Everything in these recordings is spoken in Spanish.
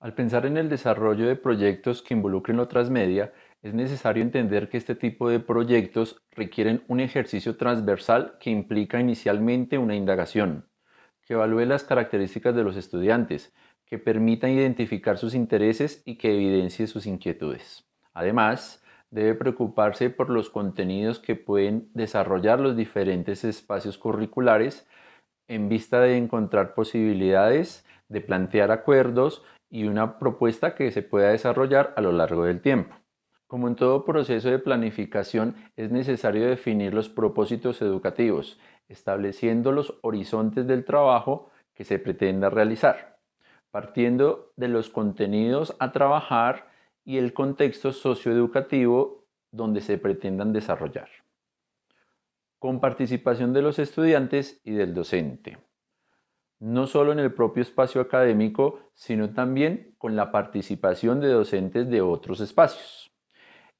Al pensar en el desarrollo de proyectos que involucren lo transmedia, es necesario entender que este tipo de proyectos requieren un ejercicio transversal que implica inicialmente una indagación, que evalúe las características de los estudiantes, que permita identificar sus intereses y que evidencie sus inquietudes. Además, debe preocuparse por los contenidos que pueden desarrollar los diferentes espacios curriculares en vista de encontrar posibilidades de plantear acuerdos y una propuesta que se pueda desarrollar a lo largo del tiempo. Como en todo proceso de planificación, es necesario definir los propósitos educativos, estableciendo los horizontes del trabajo que se pretenda realizar, partiendo de los contenidos a trabajar y el contexto socioeducativo donde se pretendan desarrollar, con participación de los estudiantes y del docente no solo en el propio espacio académico, sino también con la participación de docentes de otros espacios.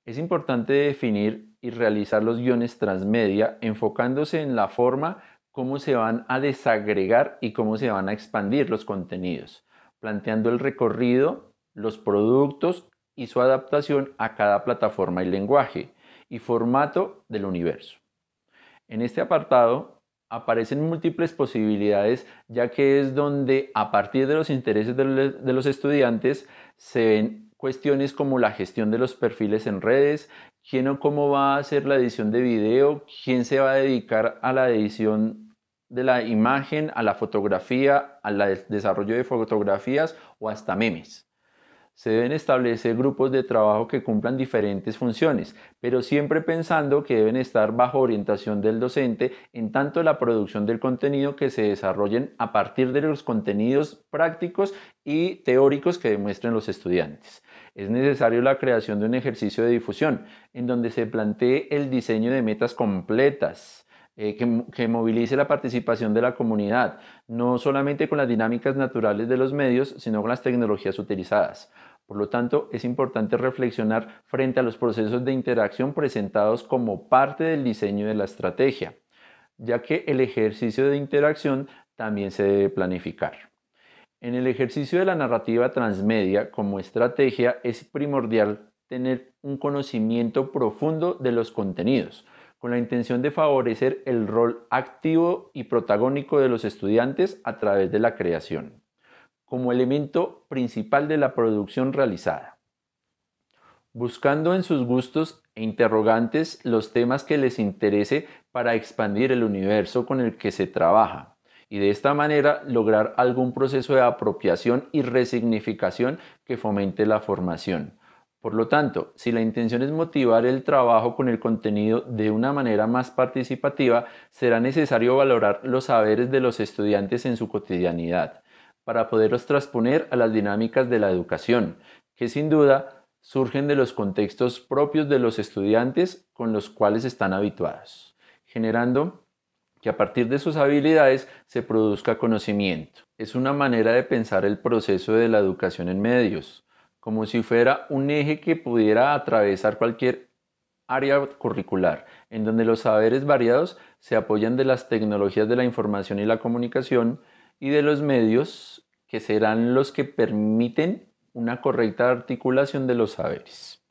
Es importante definir y realizar los guiones transmedia enfocándose en la forma cómo se van a desagregar y cómo se van a expandir los contenidos, planteando el recorrido, los productos y su adaptación a cada plataforma y lenguaje y formato del universo. En este apartado aparecen múltiples posibilidades, ya que es donde a partir de los intereses de los estudiantes se ven cuestiones como la gestión de los perfiles en redes, quién o cómo va a hacer la edición de video, quién se va a dedicar a la edición de la imagen, a la fotografía, al desarrollo de fotografías o hasta memes se deben establecer grupos de trabajo que cumplan diferentes funciones, pero siempre pensando que deben estar bajo orientación del docente en tanto la producción del contenido que se desarrollen a partir de los contenidos prácticos y teóricos que demuestren los estudiantes. Es necesario la creación de un ejercicio de difusión en donde se plantee el diseño de metas completas eh, que, movilice la participación de la comunidad, no solamente con las dinámicas naturales de los medios, sino con las tecnologías utilizadas. Por lo tanto, es importante reflexionar frente a los procesos de interacción presentados como parte del diseño de la estrategia, ya que el ejercicio de interacción también se debe planificar. En el ejercicio de la narrativa transmedia como estrategia es primordial tener un conocimiento profundo de los contenidos, con la intención de favorecer el rol activo y protagónico de los estudiantes a través de la creación, como elemento principal de la producción realizada. Buscando en sus gustos e interrogantes los temas que les interese para expandir el universo con el que se trabaja y de esta manera lograr algún proceso de apropiación y resignificación que fomente la formación, por lo tanto, si la intención es motivar el trabajo con el contenido de una manera más participativa, será necesario valorar los saberes de los estudiantes en su cotidianidad, para poderlos transponer a las dinámicas de la educación, que sin duda surgen de los contextos propios de los estudiantes con los cuales están habituados, generando que a partir de sus habilidades se produzca conocimiento. Es una manera de pensar el proceso de la educación en medios como si fuera un eje que pudiera atravesar cualquier área curricular, en donde los saberes variados se apoyan de las tecnologías de la información y la comunicación y de los medios que serán los que permiten una correcta articulación de los saberes.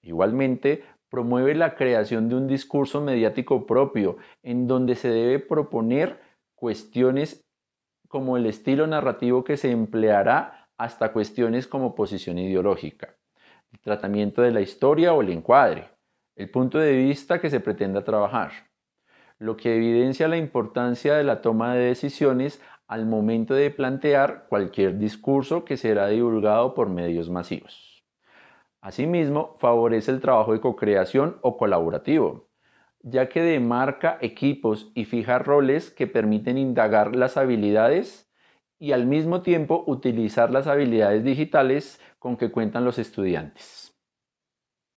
Igualmente, promueve la creación de un discurso mediático propio, en donde se debe proponer cuestiones como el estilo narrativo que se empleará hasta cuestiones como posición ideológica, el tratamiento de la historia o el encuadre, el punto de vista que se pretenda trabajar, lo que evidencia la importancia de la toma de decisiones al momento de plantear cualquier discurso que será divulgado por medios masivos. Asimismo, favorece el trabajo de co-creación o colaborativo, ya que demarca equipos y fija roles que permiten indagar las habilidades y al mismo tiempo utilizar las habilidades digitales con que cuentan los estudiantes.